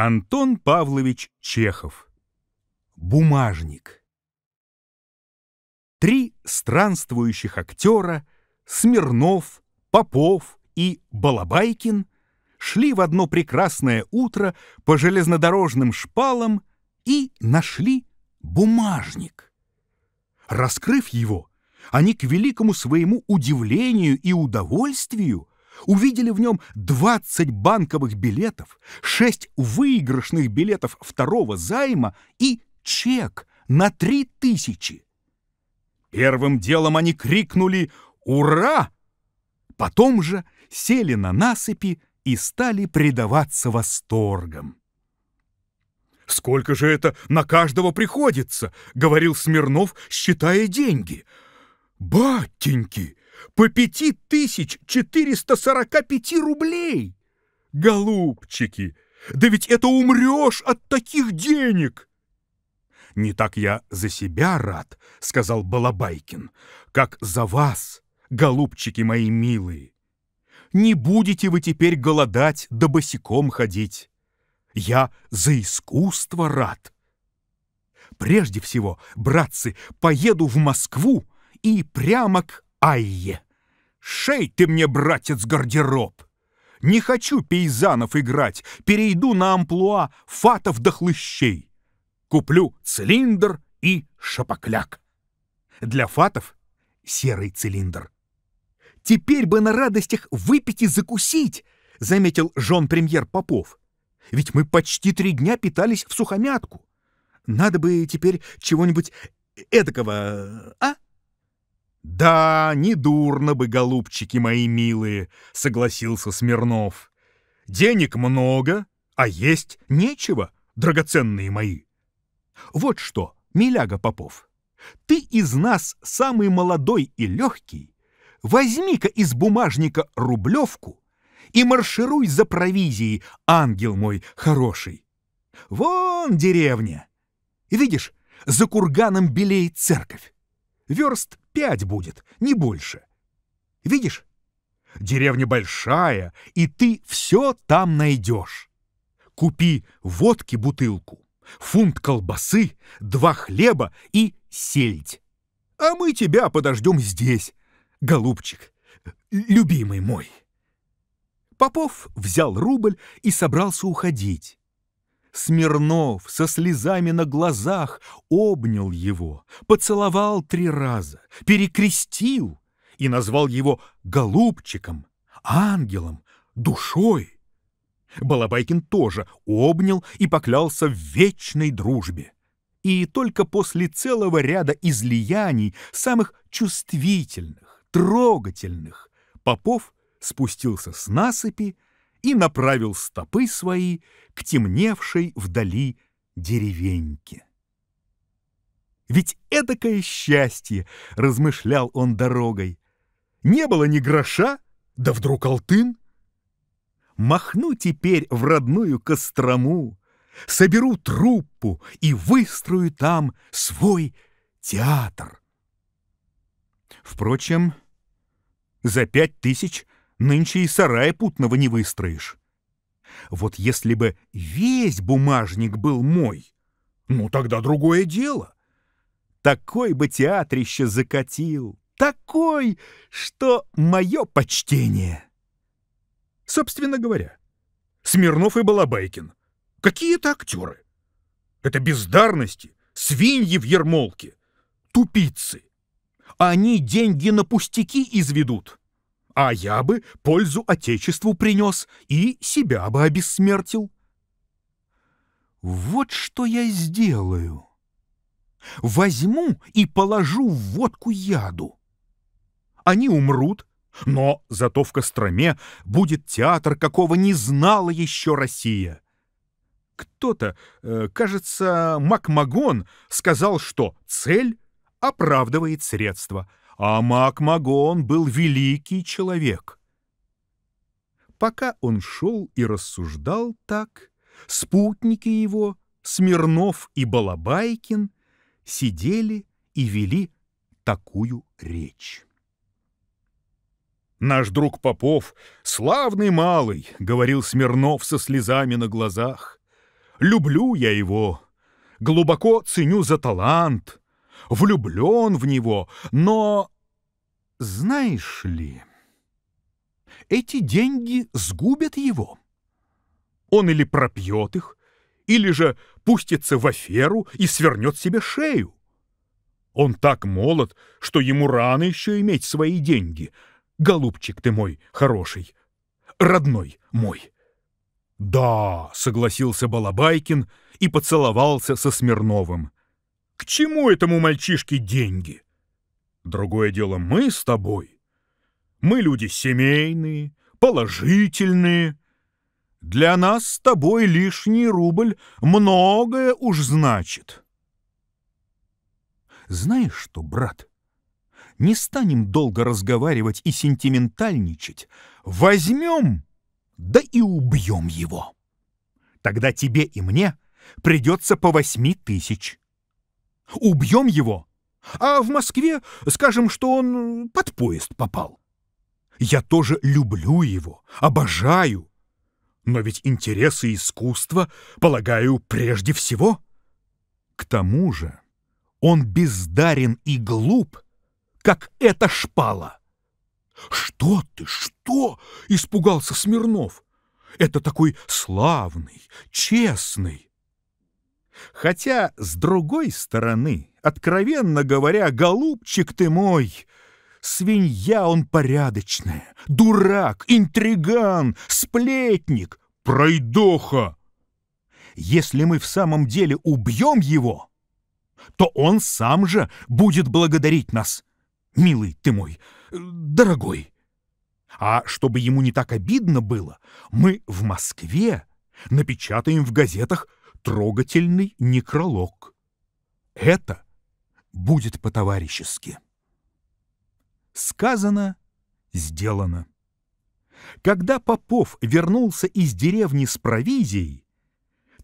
Антон Павлович Чехов. Бумажник. Три странствующих актера Смирнов, Попов и Балабайкин шли в одно прекрасное утро по железнодорожным шпалам и нашли бумажник. Раскрыв его, они к великому своему удивлению и удовольствию увидели в нем 20 банковых билетов, 6 выигрышных билетов второго займа и чек на 3000. Первым делом они крикнули «Ура!», потом же сели на насыпи и стали предаваться восторгам. «Сколько же это на каждого приходится?» — говорил Смирнов, считая деньги. «Батеньки!» по 5445 рублей. Голубчики, да ведь это умрешь от таких денег. Не так я за себя рад, сказал Балабайкин, как за вас, голубчики мои милые. Не будете вы теперь голодать да босиком ходить. Я за искусство рад. Прежде всего, братцы, поеду в Москву и прямо к Айе. Шей ты мне, братец, гардероб! Не хочу пейзанов играть, перейду на амплуа фатов до хлыщей. Куплю цилиндр и шапокляк. Для фатов серый цилиндр. Теперь бы на радостях выпить и закусить, заметил жон-премьер Попов. Ведь мы почти три дня питались в сухомятку. Надо бы теперь чего-нибудь эдакого, а? «Да, недурно бы, голубчики мои милые», — согласился Смирнов. «Денег много, а есть нечего, драгоценные мои». «Вот что, Миляга Попов, ты из нас самый молодой и легкий. Возьми-ка из бумажника рублевку и маршируй за провизией, ангел мой хороший. Вон деревня. Видишь, за курганом белеет церковь. Верст пять будет, не больше. Видишь? Деревня большая, и ты все там найдешь. Купи водки бутылку, фунт колбасы, два хлеба и сельдь. А мы тебя подождем здесь, голубчик, любимый мой. Попов взял рубль и собрался уходить. Смирнов со слезами на глазах обнял его, поцеловал три раза, перекрестил и назвал его голубчиком, ангелом, душой. Балабайкин тоже обнял и поклялся в вечной дружбе. И только после целого ряда излияний, самых чувствительных, трогательных, Попов спустился с насыпи и направил стопы свои к темневшей вдали деревеньке. Ведь эдакое счастье, размышлял он дорогой, не было ни гроша, да вдруг алтын. Махну теперь в родную Кострому, соберу труппу и выстрою там свой театр. Впрочем, за пять тысяч – нынче и сарая путного не выстроишь. Вот если бы весь бумажник был мой, ну тогда другое дело. Такой бы театрище закатил, такой, что мое почтение. Собственно говоря, Смирнов и Балабайкин. Какие это актеры? Это бездарности, свиньи в ермолке, тупицы. А они деньги на пустяки изведут а я бы пользу Отечеству принес и себя бы обессмертил. Вот что я сделаю. Возьму и положу в водку яду. Они умрут, но зато в Костроме будет театр, какого не знала еще Россия. Кто-то, э, кажется, Макмагон, сказал, что цель оправдывает средства — а Макмагон был великий человек. Пока он шел и рассуждал так, спутники его, Смирнов и Балабайкин, сидели и вели такую речь. «Наш друг Попов, славный малый», — говорил Смирнов со слезами на глазах. «Люблю я его, глубоко ценю за талант, влюблен в него, но... Знаешь ли, эти деньги сгубят его. Он или пропьет их, или же пустится в аферу и свернет себе шею. Он так молод, что ему рано еще иметь свои деньги. Голубчик ты мой хороший, родной мой. «Да», — согласился Балабайкин и поцеловался со Смирновым. К чему этому мальчишке деньги? Другое дело мы с тобой. Мы люди семейные, положительные. Для нас с тобой лишний рубль многое уж значит. Знаешь что, брат, не станем долго разговаривать и сентиментальничать. Возьмем, да и убьем его. Тогда тебе и мне придется по восьми тысяч убьем его, а в Москве скажем, что он под поезд попал. Я тоже люблю его, обожаю, но ведь интересы искусства, полагаю, прежде всего. К тому же он бездарен и глуп, как эта шпала. «Что ты, что?» — испугался Смирнов. «Это такой славный, честный, Хотя, с другой стороны, откровенно говоря, голубчик ты мой, свинья он порядочная, дурак, интриган, сплетник, пройдоха. Если мы в самом деле убьем его, то он сам же будет благодарить нас, милый ты мой, дорогой. А чтобы ему не так обидно было, мы в Москве напечатаем в газетах трогательный некролог. Это будет по-товарищески. Сказано, сделано. Когда Попов вернулся из деревни с провизией,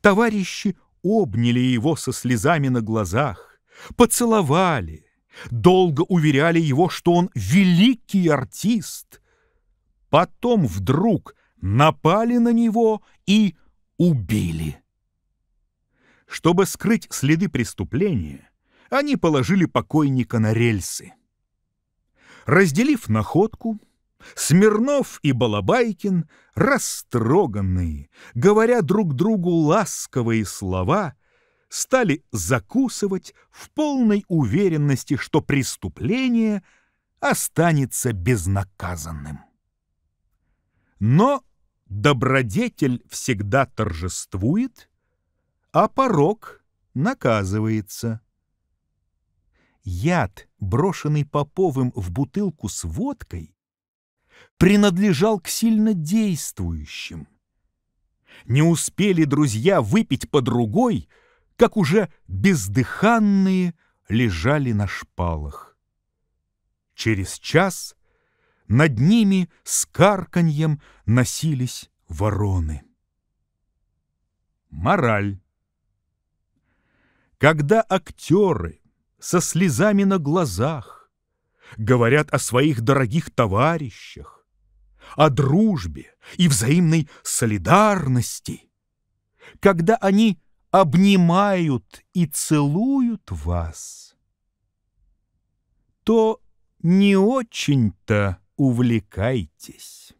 товарищи обняли его со слезами на глазах, поцеловали, долго уверяли его, что он великий артист. Потом вдруг напали на него и убили. Чтобы скрыть следы преступления, они положили покойника на рельсы. Разделив находку, Смирнов и Балабайкин, растроганные, говоря друг другу ласковые слова, стали закусывать в полной уверенности, что преступление останется безнаказанным. Но добродетель всегда торжествует — а порог наказывается. Яд, брошенный Поповым в бутылку с водкой, принадлежал к сильно действующим. Не успели друзья выпить по другой, как уже бездыханные лежали на шпалах. Через час над ними с карканьем носились вороны. Мораль когда актеры со слезами на глазах говорят о своих дорогих товарищах, о дружбе и взаимной солидарности, когда они обнимают и целуют вас, то не очень-то увлекайтесь.